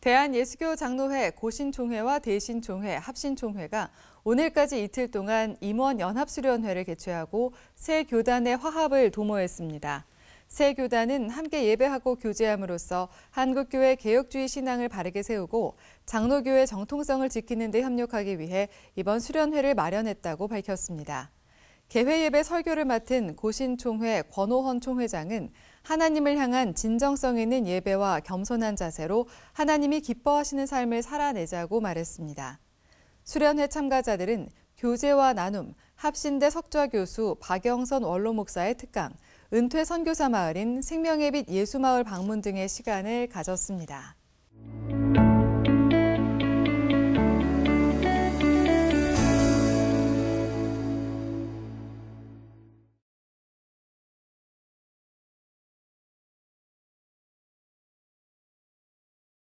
대한예수교 장로회 고신총회와 대신총회, 합신총회가 오늘까지 이틀 동안 임원연합수련회를 개최하고 새 교단의 화합을 도모했습니다. 새 교단은 함께 예배하고 교제함으로써 한국교회 개혁주의 신앙을 바르게 세우고 장로교회 정통성을 지키는 데 협력하기 위해 이번 수련회를 마련했다고 밝혔습니다. 개회예배 설교를 맡은 고신총회 권호헌 총회장은 하나님을 향한 진정성 있는 예배와 겸손한 자세로 하나님이 기뻐하시는 삶을 살아내자고 말했습니다. 수련회 참가자들은 교제와 나눔, 합신대 석좌 교수 박영선 원로 목사의 특강, 은퇴 선교사 마을인 생명의 빛 예수마을 방문 등의 시간을 가졌습니다.